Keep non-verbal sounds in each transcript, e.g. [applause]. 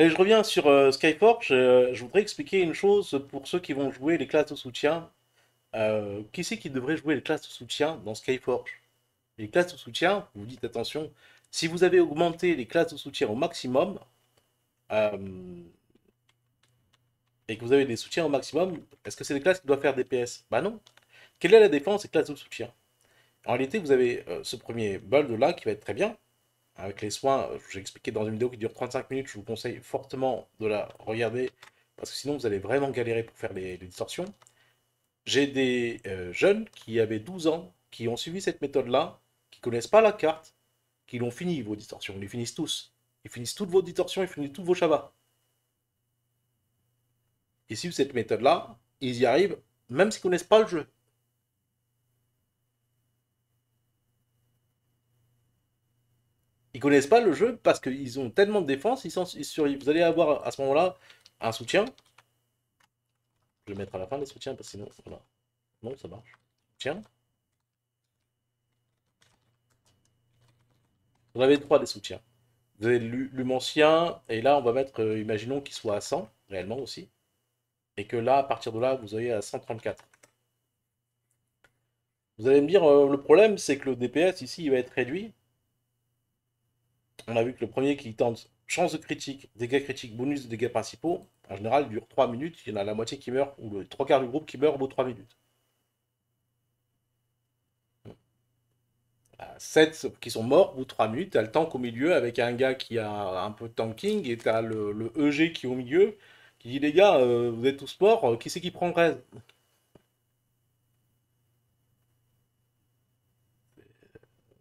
Allez, je reviens sur euh, Skyforge. Euh, je, voudrais expliquer une chose pour ceux qui vont jouer les classes de soutien. Euh, qui c'est qui devrait jouer les classes de soutien dans Skyforge Les classes de soutien, vous dites attention, si vous avez augmenté les classes de soutien au maximum, et que vous avez des soutiens au maximum, est-ce que c'est des classes qui doivent faire des PS Bah non. Quelle est la défense des classes de soutien En réalité, vous avez ce premier bold là qui va être très bien, avec les soins, euh, j'ai expliqué dans une vidéo qui dure 35 minutes, je vous conseille fortement de la regarder, parce que sinon vous allez vraiment galérer pour faire les, distorsions. J'ai des euh, jeunes qui avaient 12 ans, qui ont suivi cette méthode-là, qui connaissent pas la carte, qui l'ont fini, vos distorsions, ils finissent tous. Ils finissent toutes vos distorsions, ils finissent tous vos Shabbat. Ils suivent cette méthode-là, ils y arrivent, même s'ils connaissent pas le jeu. ils connaissent pas le jeu parce qu'ils ont tellement de défense, ils sont sur, vous allez avoir à ce moment-là un soutien. Je vais mettre à la fin des soutiens parce que sinon, Non, ça marche. Tiens. Vous avez trois des soutiens. Vous avez l'humancien, et là, on va mettre, euh, imaginons qu'il soit à 100, réellement aussi. Et que là, à partir de là, vous avez à 134. Vous allez me dire, euh, le problème, c'est que le DPS ici, il va être réduit on a vu que le premier qui tente chance de critique, dégâts critiques, bonus de dégâts principaux, en général, dure 3 minutes. Il y en a la moitié qui meurt, ou le trois quarts du groupe qui meurt au bout de 3 minutes. 7 euh, qui sont morts au bout 3 minutes. T'as le tank au milieu avec un gars qui a un peu de tanking et t'as le, le EG qui est au milieu qui dit les gars, euh, vous êtes tous morts, euh, qui c'est qui prend le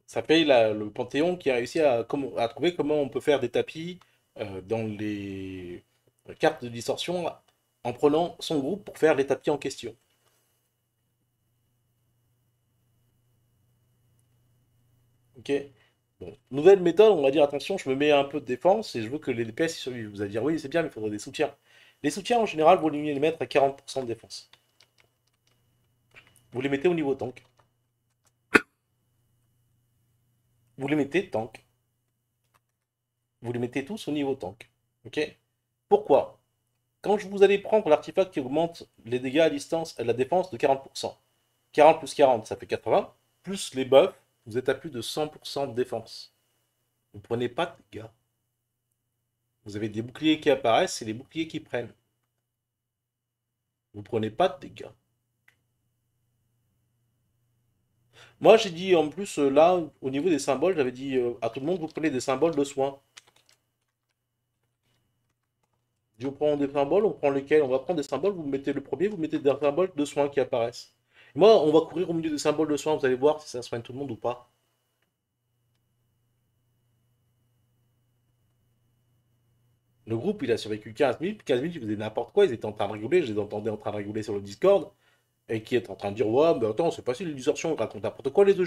ça paye le Panthéon qui a réussi à, trouver comment on peut faire des tapis euh, dans les euh, cartes de distorsion en prenant son groupe pour faire les tapis en question. Ok Bon. Nouvelle méthode, on va dire attention, je me mets un peu de défense et je veux que les DPS survivent. Vous allez dire oui, c'est bien, mais il faudrait des soutiens. Les soutiens, en général, vous les mettre à 40% de défense. Vous les mettez au niveau tank. vous les mettez tank. Vous les mettez tous au niveau tank. Ok Pourquoi Quand vous allez prendre l'artefact qui augmente les dégâts à distance et la défense de 40%, 40 plus 40, ça fait 80, plus les buffs, vous êtes à plus de 100% de défense. Vous prenez pas de dégâts. Vous avez des boucliers qui apparaissent et les boucliers qui prennent. Vous prenez pas de dégâts. Moi, j'ai dit en plus, euh, là, au niveau des symboles, j'avais dit euh, à tout le monde, vous prenez des symboles de soins. Je vous prends des symboles, on prend lesquels On va prendre des symboles, vous mettez le premier, vous mettez des symboles de soins qui apparaissent. moi, on va courir au milieu des symboles de soins, vous allez voir si ça soigne tout le monde ou pas. Le groupe, il a survécu 15 minutes. 15 minutes, ils faisaient n'importe quoi. Ils étaient en train de rigoler. Je les entendais en train de rigoler sur le Discord et qui est en train de dire Ouais, mais attends, c'est facile les ils racontent n'importe quoi les 2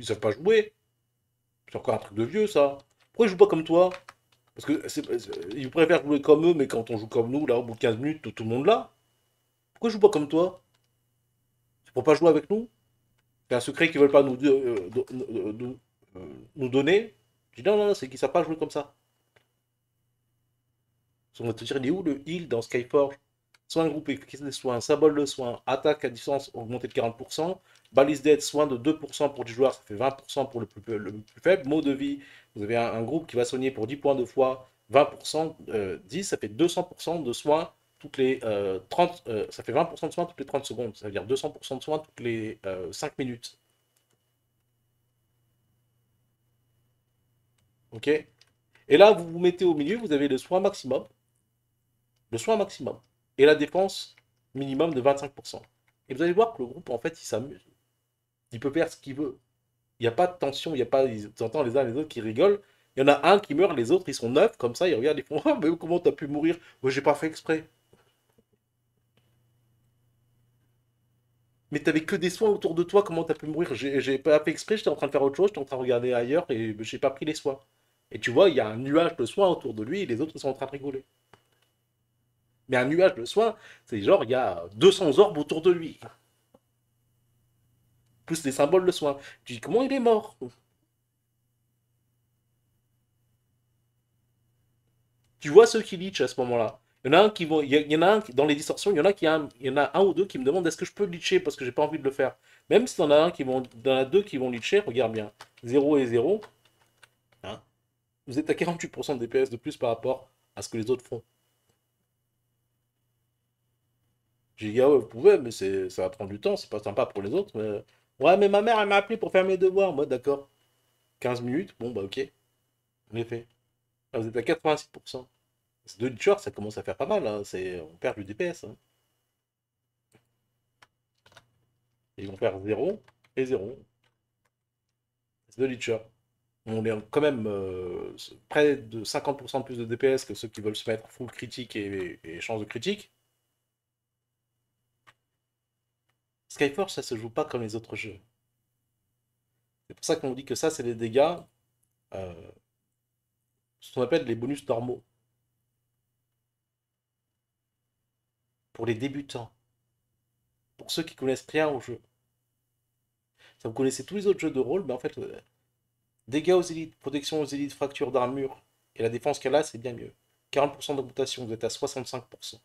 Ils savent pas jouer. C'est encore un truc de vieux, ça. Pourquoi ils jouent pas comme toi Parce que préfèrent jouer comme eux, mais quand on joue comme nous, là, au bout de 15 minutes, tout, le monde là. Pourquoi ils jouent pas comme toi C'est pour pas jouer avec nous C'est un secret qu'ils veulent pas nous, euh, euh, nous, donner. Je dis non, non, c'est qu'ils savent pas jouer comme ça. te dire, il est où le heal dans Skyforge soins groupés, caisse des soins, symbole de soins, attaque à distance augmentée de 40%, balise d'aide, soins de 2% pour du joueurs, ça fait 20% pour le plus, faible, mot de vie, vous avez un, groupe qui va soigner pour 10 points de fois, 20%, 10, euh, ça fait 200% de soins toutes les 30, euh, euh, ça fait 20% de soins toutes les 30 secondes, ça veut dire 200% de soins toutes les 5 minutes. Ok Et là, vous vous mettez au milieu, vous avez le soin maximum. Le soin maximum et la défense minimum de 25%. Et vous allez voir que le groupe, en fait, il s'amuse. Il peut faire ce qu'il veut. Il n'y a pas de tension, il n'y a pas. Ils entendent les uns les autres qui rigolent. Il y en a un qui meurt, les autres, ils sont neufs, comme ça, ils regardent, ils font ah, mais comment t'as pu mourir Moi, j'ai pas fait exprès. Mais t'avais que des soins autour de toi, comment t'as pu mourir J'ai pas fait exprès, j'étais en train de faire autre chose, j'étais en train de regarder ailleurs et j'ai pas pris les soins. Et tu vois, il y a un nuage de soins autour de lui et les autres sont en train de rigoler. Mais un nuage de soin, c'est genre, il y a 200 orbes autour de lui. Plus des symboles de soir. Tu dis, comment il est mort Tu vois ceux qui leachent à ce moment-là. Il y en a un qui vont, il y en a un dans les distorsions, il y en a qui a, il y en a un ou deux qui me demandent est-ce que je peux leacher parce que j'ai pas envie de le faire. Même si t'en as un qui vont, en a deux qui vont leacher, regarde bien, 0 et 0, hein, vous êtes à 48% de DPS de plus par rapport à ce que les autres font. J'ai dit, ah ouais, vous pouvez, mais c'est, ça va prendre du temps, c'est pas sympa pour les autres. Ouais, mais ma mère, elle m'a appelé pour faire mes devoirs. Moi, d'accord. 15 minutes, bon, bah, ok. En effet. Ah, vous êtes à 86%. C'est deux ça commence à faire pas mal. Hein. C'est... On perd du DPS. Hein. ils vont faire 0 et 0. C'est deux On est quand même euh, près de 50% de plus de DPS que ceux qui veulent se mettre full critique et, et chance de critique. Skyforce, ça se joue pas comme les autres jeux. C'est pour ça qu'on dit que ça, c'est des dégâts, euh, ce qu'on appelle les bonus normaux. Pour les débutants. Pour ceux qui connaissent rien au jeu. Ça, vous connaissez tous les autres jeux de rôle, mais en fait, euh, dégâts aux élites, protection aux élites, fracture d'armure, et la défense qu'elle a, c'est bien mieux. 40% d'augmentation, vous êtes à 65%.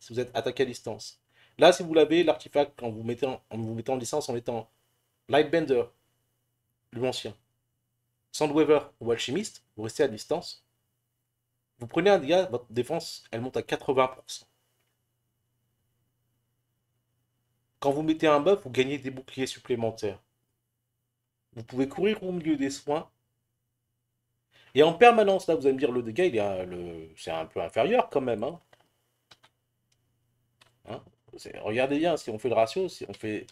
Si vous êtes attaqué à distance. Là, si vous l'avez, l'artifact, quand vous mettez en, vous mettant en licence, en mettant Lightbender, l'ancien, Sandweaver ou Alchimiste, vous restez à distance. Vous prenez un dégât, votre défense, elle monte à 80%. Quand vous mettez un buff, vous gagnez des boucliers supplémentaires. Vous pouvez courir au milieu des soins. Et en permanence, là, vous allez me dire, le dégât, il est le... c'est un peu inférieur quand même. hein, hein? Regardez bien, si on fait le ratio, si on fait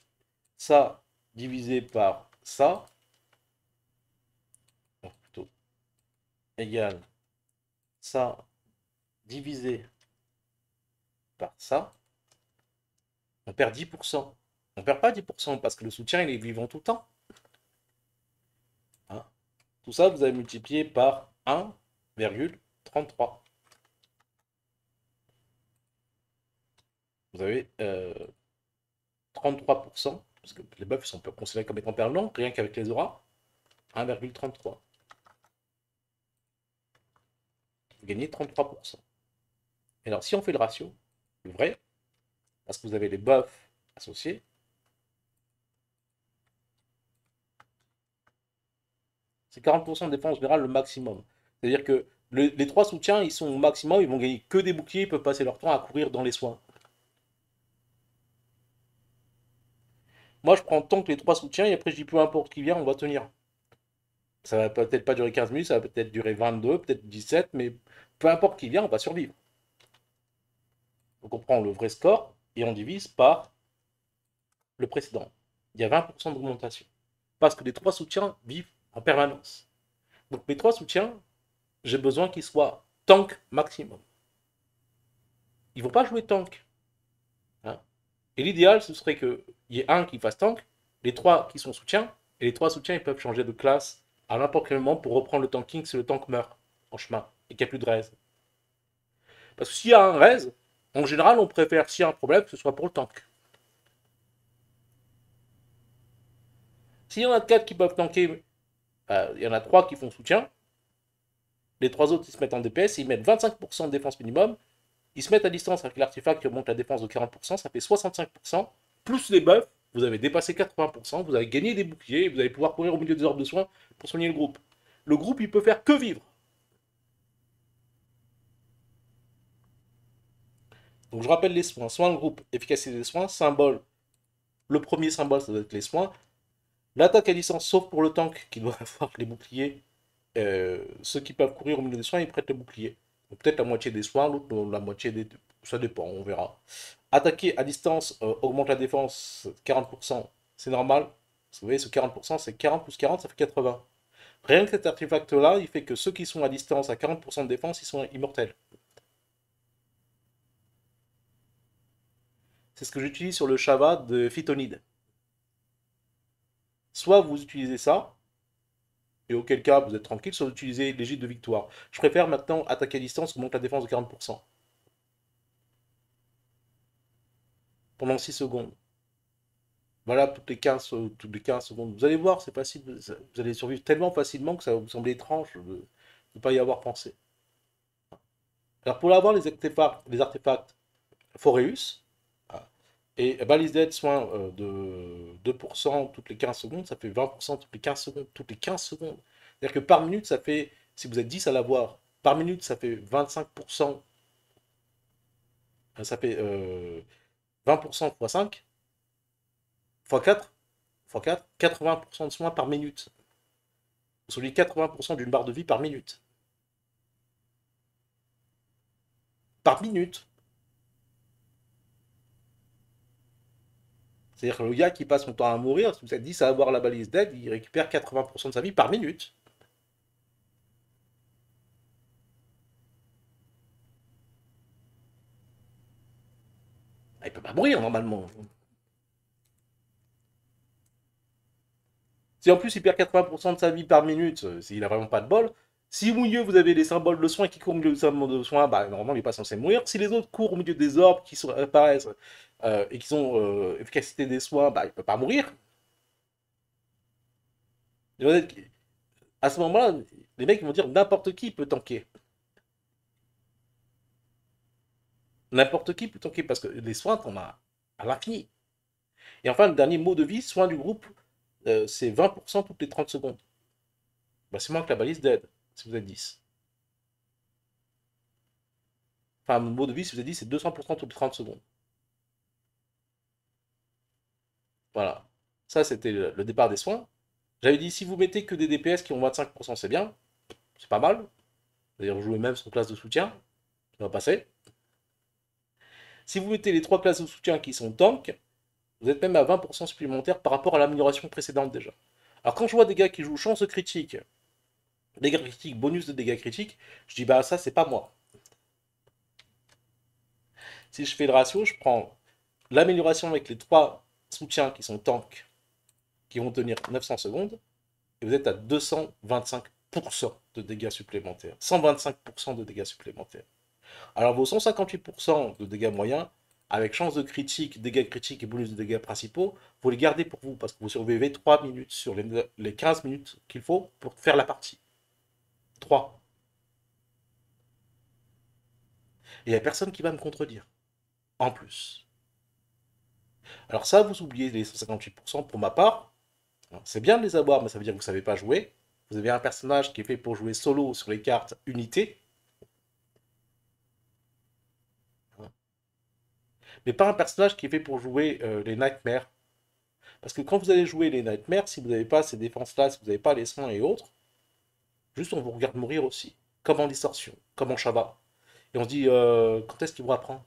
ça divisé par ça, plutôt, égal ça divisé par ça, on perd 10%. On ne perd pas 10% parce que le soutien, il est vivant tout le temps. Hein tout ça, vous allez multiplier par 1,33. vous avez 33%, euh, parce que les boeufs sont considérés comme étant perdants rien qu'avec les auras, 1,33. Vous gagnez 33%. Et alors, si on fait le ratio, c'est vrai, parce que vous avez les buffs associés, c'est 40% de défense en le maximum. C'est-à-dire que les trois soutiens, ils sont au maximum, ils vont gagner que des boucliers, ils peuvent passer leur temps à courir dans les soins. Moi, je prends tant que les trois soutiens et après, je dis peu importe qui vient, on va tenir. Ça va peut-être pas durer 15 minutes, ça va peut-être durer 22, peut-être 17, mais peu importe qui vient, on va survivre. Donc on prend le vrai score et on divise par le précédent. Il y a 20% d'augmentation. Parce que les trois soutiens vivent en permanence. Donc mes trois soutiens, j'ai besoin qu'ils soient tank maximum. Ils ne vont pas jouer tank. Hein. et l'idéal, ce serait que il y a un qui fasse tank, les trois qui sont soutiens, et les trois soutiens, ils peuvent changer de classe à n'importe quel moment pour reprendre le tanking si le tank meurt en chemin et qu'il n'y a plus de raise. Parce que s'il y a un raise, en général, on préfère, s'il y a un problème, que ce soit pour le tank. S'il y en a quatre qui peuvent tanker, bah, il y en a trois qui font soutien, les trois autres, ils se mettent en DPS, ils mettent 25% de défense minimum, ils se mettent à distance avec l'artefact qui augmente la défense de 40%, ça fait 65%, plus les buffs, vous avez dépassé 80%, vous avez gagné des boucliers, vous allez pouvoir courir au milieu des ordres de soins pour soigner le groupe. Le groupe, il peut faire que vivre. Donc je rappelle les soins. Soins le groupe, efficacité des soins, symbole. Le premier symbole, ça doit être les soins. L'attaque à distance, sauf pour le tank qui doit [laughs] avoir les boucliers. Euh, ceux qui peuvent courir au milieu des soins, ils prêtent les boucliers. Peut-être la moitié des soins, l'autre la moitié des, ça dépend, on verra. Attaquer à distance euh, augmente la défense 40%, c'est normal. Vous voyez, ce 40%, c'est 40 plus 40, ça fait 80. Rien que cet artefact-là, il fait que ceux qui sont à distance à 40% de défense, ils sont immortels. C'est ce que j'utilise sur le Shava de Phytonide. Soit vous utilisez ça, et auquel cas vous êtes tranquille, soit vous utilisez l'égide de victoire. Je préfère maintenant attaquer à distance, augmente la défense de 40%. pendant 6 secondes. Voilà, toutes les 15, toutes les 15 secondes. Vous allez voir, c'est facile. Vous allez survivre tellement facilement que ça va vous sembler étrange de ne pas y avoir pensé. Alors, pour avoir les artefacts, les artefacts Foreus, ah, et, Balise daide soin euh, de 2% toutes les 15 secondes, ça fait 20% toutes les 15 secondes, toutes les 15 secondes. C'est-à-dire que par minute, ça fait, si vous êtes 10 à l'avoir, par minute, ça fait 25%. Hein, ça fait euh, 20% x 5, x 4, x 4, 80% de soins par minute. On 80% d'une barre de vie par minute. Par minute. C'est-à-dire que le gars qui passe son temps à mourir, si vous êtes 10 à avoir la balise d'aide, il récupère 80% de sa vie par minute. Ah, il peut pas mourir normalement. Si en plus il perd 80% de sa vie par minute, euh, s'il n'a vraiment pas de bol, si au milieu vous avez des symboles de soins qui courent au milieu de soins, bah, normalement il n'est pas censé mourir. Si les autres courent au milieu des orbes qui sont, apparaissent euh, et qui ont euh, efficacité des soins, bah, il ne peut pas mourir. À ce moment-là, les mecs vont dire n'importe qui peut tanker. N'importe qui plutôt que parce que les soins, on a à l'infini. Et enfin, le dernier mot de vie, soin du groupe, euh, c'est 20% toutes les 30 secondes. Bah, c'est moins que la balise d'aide, si vous êtes 10. Enfin, le mot de vie, si vous êtes 10, c'est 200% toutes les 30 secondes. Voilà. Ça, c'était le départ des soins. J'avais dit, si vous mettez que des DPS qui ont 25%, c'est bien. C'est pas mal. D'ailleurs, jouez même sur classe de soutien. Ça va passer. Si vous mettez les trois classes de soutien qui sont tank, vous êtes même à 20% supplémentaire par rapport à l'amélioration précédente déjà. Alors quand je vois des gars qui jouent chance critique, dégâts critiques, bonus de dégâts critiques, je dis bah ça c'est pas moi. Si je fais le ratio, je prends l'amélioration avec les trois soutiens qui sont tank, qui vont tenir 900 secondes, et vous êtes à 225% de dégâts supplémentaires. 125% de dégâts supplémentaires. Alors vos 158% de dégâts moyens, avec chance de critique, dégâts critiques et bonus de dégâts principaux, vous les gardez pour vous, parce que vous survivez 3 minutes sur les, 15 minutes qu'il faut pour faire la partie. 3. Et il n'y a personne qui va me contredire. En plus. Alors ça, vous oubliez les 158% pour ma part. C'est bien de les avoir, mais ça veut dire que vous ne savez pas jouer. Vous avez un personnage qui est fait pour jouer solo sur les cartes unités. mais pas un personnage qui est fait pour jouer euh, les Nightmares. Parce que quand vous allez jouer les Nightmares, si vous n'avez pas ces défenses-là, si vous n'avez pas les soins et autres, juste on vous regarde mourir aussi. Comme en distorsion, comme en Shabbat. Et on se dit, euh, quand est-ce qu'il vous apprend